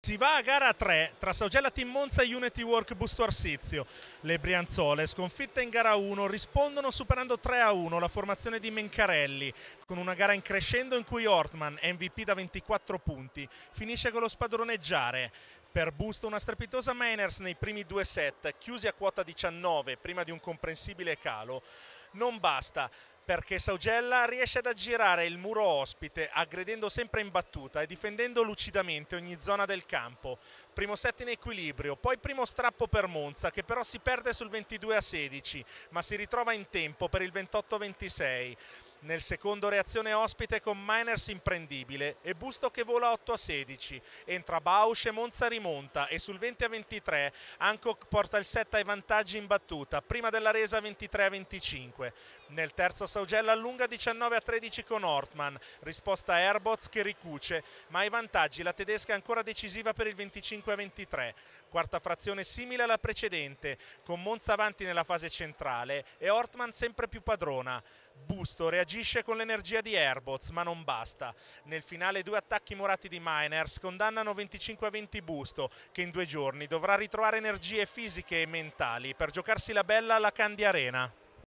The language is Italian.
Si va a gara 3 tra Saugella Team Monza e Unity Work Busto Arsizio. Le Brianzole, sconfitte in gara 1, rispondono superando 3 a 1 la formazione di Mencarelli, con una gara in crescendo in cui Ortman, MVP da 24 punti, finisce con lo spadroneggiare. Per Busto una strepitosa Mainers nei primi due set, chiusi a quota 19 prima di un comprensibile calo. Non basta, perché Saugella riesce ad aggirare il muro ospite aggredendo sempre in battuta e difendendo lucidamente ogni zona del campo. Primo set in equilibrio, poi primo strappo per Monza che però si perde sul 22 a 16 ma si ritrova in tempo per il 28 a 26. Nel secondo reazione ospite con Miners imprendibile e Busto che vola 8 a 16. Entra Bausch e Monza rimonta e sul 20 a 23 Hancock porta il set ai vantaggi in battuta, prima della resa 23 a 25. Nel terzo Saugella allunga 19 a 13 con Ortman, risposta a Erboz che ricuce, ma ai vantaggi la tedesca è ancora decisiva per il 25 a 23. Quarta frazione simile alla precedente, con Monza avanti nella fase centrale e Ortman sempre più padrona. Busto reagisce Agisce con l'energia di Airbots, ma non basta. Nel finale due attacchi morati di Miners condannano 25 a 20 Busto, che in due giorni dovrà ritrovare energie fisiche e mentali per giocarsi la bella alla Candy Arena.